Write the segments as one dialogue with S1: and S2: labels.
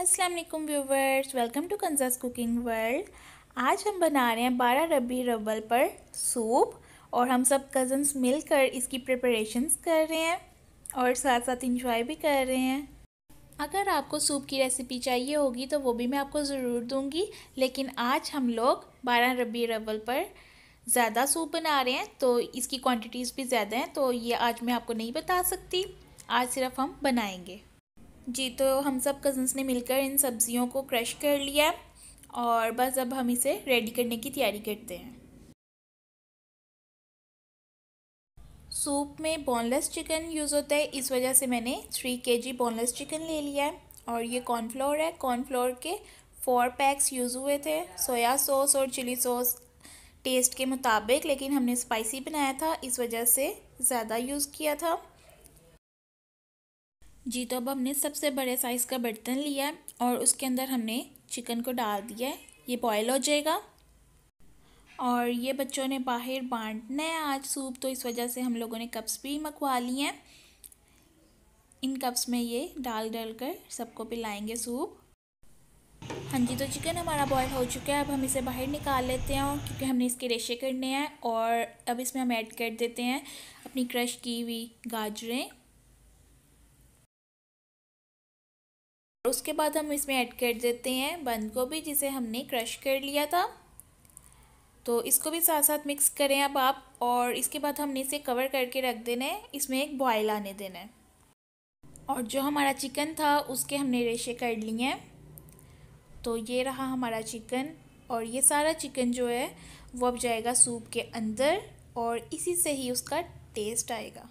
S1: अस्सलाम वालेकुम viewers welcome to कंजस कुकिंग वर्ल्ड आज हम बना रहे हैं बारह रबी रबल पर सूप और हम सब कज़न्स मिलकर इसकी प्रिपरेशंस कर रहे हैं और साथ साथ इंजॉय भी कर रहे हैं अगर आपको सूप की रेसिपी चाहिए होगी तो वो भी मैं आपको ज़रूर दूंगी लेकिन आज हम लोग बारह रबी रबल पर ज़्यादा सूप बना रहे हैं तो इसकी क्वान्टिटीज़ भी ज़्यादा हैं तो ये आज मैं आपको नहीं बता सकती आज सिर्फ हम बनाएंगे जी तो हम सब कज़न्स ने मिलकर इन सब्ज़ियों को क्रश कर लिया और बस अब हम इसे रेडी करने की तैयारी करते हैं सूप में बोनलेस चिकन यूज़ होता है इस वजह से मैंने थ्री के जी बोनलेस चिकन ले लिया है और ये कॉर्नफ्लोर है कॉर्नफ्लोर के फोर पैक्स यूज़ हुए थे सोया सॉस और चिली सॉस टेस्ट के मुताबिक लेकिन हमने स्पाइसी बनाया था इस वजह से ज़्यादा यूज़ किया था जी तो अब हमने सबसे बड़े साइज़ का बर्तन लिया है और उसके अंदर हमने चिकन को डाल दिया है ये बॉयल हो जाएगा और ये बच्चों ने बाहर बांटना है आज सूप तो इस वजह से हम लोगों ने कप्स भी मंगवा लिए हैं इन कप्स में ये डाल डाल कर सबको पिलाएंगे सूप हाँ जी तो चिकन हमारा बॉयल हो चुका है अब हम इसे बाहर निकाल लेते हैं क्योंकि हमने इसके रेशे करने हैं और अब इसमें हम ऐड कर देते हैं अपनी क्रश की हुई गाजरें उसके बाद हम इसमें ऐड कर देते हैं बंद गोभी जिसे हमने क्रश कर लिया था तो इसको भी साथ साथ मिक्स करें अब आप और इसके बाद हमने इसे कवर करके रख देना है इसमें एक बॉयल आने देना है और जो हमारा चिकन था उसके हमने रेशे कर लिए हैं तो ये रहा हमारा चिकन और ये सारा चिकन जो है वो अब जाएगा सूप के अंदर और इसी से ही उसका टेस्ट आएगा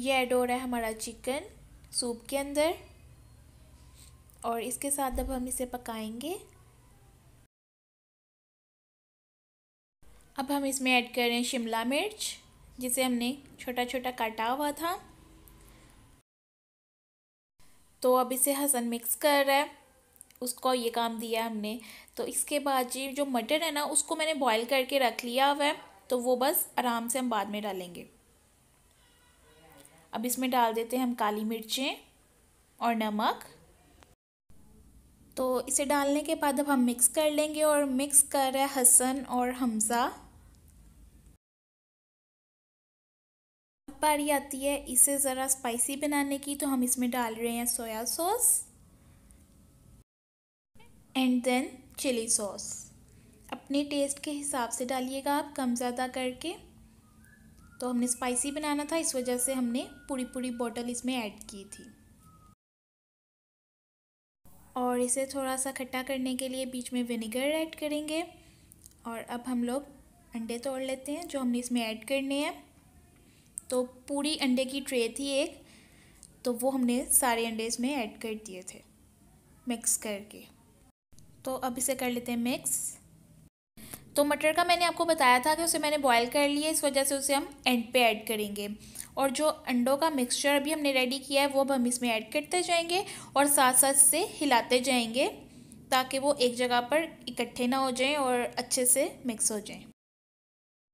S1: ये ऐड हो रहा है हमारा चिकन सूप के अंदर और इसके साथ अब हम इसे पकाएंगे अब हम इसमें ऐड कर रहे हैं शिमला मिर्च जिसे हमने छोटा छोटा काटा हुआ था तो अब इसे हसन मिक्स कर रहा है उसको ये काम दिया हमने तो इसके बाद जी जो मटर है ना उसको मैंने बॉईल करके रख लिया हुआ है तो वो बस आराम से हम बाद में डालेंगे अब इसमें डाल देते हैं हम काली मिर्चें और नमक तो इसे डालने के बाद अब हम मिक्स कर लेंगे और मिक्स कर रहे हसन और हमज़ा बारी आती है इसे ज़रा स्पाइसी बनाने की तो हम इसमें डाल रहे हैं soya sauce and then chilli sauce अपने टेस्ट के हिसाब से डालिएगा आप कम ज़्यादा करके तो हमने स्पाइसी बनाना था इस वजह से हमने पूरी पूरी बॉटल इसमें ऐड की थी और इसे थोड़ा सा खट्टा करने के लिए बीच में विनेगर ऐड करेंगे और अब हम लोग अंडे तोड़ लेते हैं जो हमने इसमें ऐड करने हैं तो पूरी अंडे की ट्रे थी एक तो वो हमने सारे अंडे इसमें ऐड कर दिए थे मिक्स करके तो अब इसे कर लेते हैं मिक्स तो मटर का मैंने आपको बताया था कि उसे मैंने बॉयल कर लिया इस वजह से उसे हम एंड पे ऐड करेंगे और जो अंडों का मिक्सचर अभी हमने रेडी किया है वो अब हम इसमें ऐड करते जाएंगे और साथ साथ से हिलाते जाएंगे ताकि वो एक जगह पर इकट्ठे ना हो जाएं और अच्छे से मिक्स हो जाएं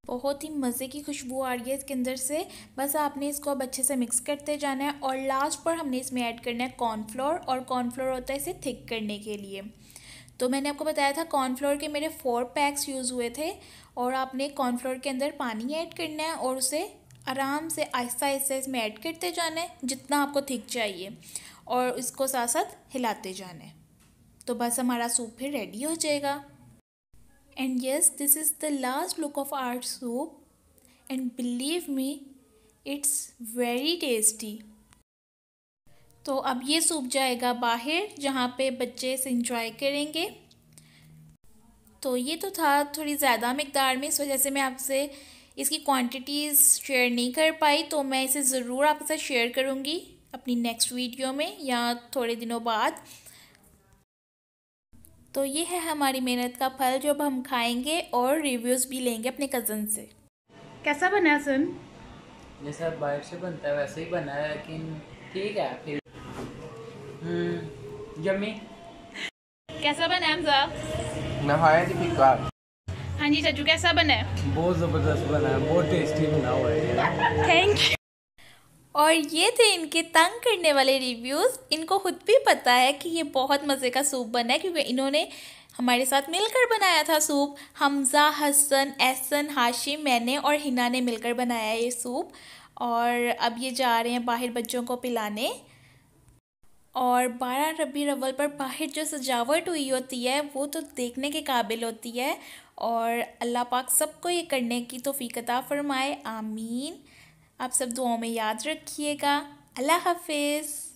S1: बहुत ही मज़े की खुशबू आ रही है इसके अंदर से बस आपने इसको अब अच्छे से मिक्स करते जाना है और लास्ट पर हमने इसमें ऐड करना है कॉर्नफ्लोर और कॉर्नफ्लोर होता है इसे थिक करने के लिए तो मैंने आपको बताया था कॉर्नफ्लोर के मेरे फोर पैक्स यूज़ हुए थे और आपने कॉर्नफ्लोर के अंदर पानी ऐड करना है और उसे आराम से आहिस्ता आहिस्ता इसमें ऐड करते जाना है जितना आपको थिक चाहिए और इसको साथ साथ हिलाते जाना है तो बस हमारा सूप फिर रेडी हो जाएगा and yes this is the last look of our soup and believe me it's very tasty तो अब ये सूख जाएगा बाहर जहाँ पे बच्चे इसे इंजॉय करेंगे तो ये तो था थोड़ी ज़्यादा मकदार में इस वजह से मैं आपसे इसकी क्वांटिटीज़ शेयर नहीं कर पाई तो मैं इसे ज़रूर आपके साथ शेयर करूँगी अपनी नेक्स्ट वीडियो में या थोड़े दिनों बाद तो ये है हमारी मेहनत का फल जो अब हम खाएंगे और रिव्यूज़ भी लेंगे अपने कज़न से कैसा बना सुन जैसा बाहर से बनता है वैसे ही बना है लेकिन ठीक है फिर हम्म। यम्मी कैसा बना है हमजा नहायत ही बेकार हाँ जी चाचू कैसा बना है बहुत ज़बरदस्त बना है बहुत टेस्टी बना हुआ है थैंक यू और ये थे इनके तंग करने वाले रिव्यूज़ इनको खुद भी पता है कि ये बहुत मज़े का सूप बना है क्योंकि इन्होंने हमारे साथ मिलकर बनाया था सूप हमज़ा हसन एहसन हाशिम मैंने और हिना ने मिलकर बनाया ये सूप और अब ये जा रहे हैं बाहर बच्चों को पिलाने और बारह रबी रवल पर बाहर जो सजावट हुई होती है वो तो देखने के काबिल होती है और अल्लाह पाक सबको ये करने की तोफ़ीकता फ़रमाए आमीन आप सब दुआओं में याद रखिएगा अल्लाह हाफिज़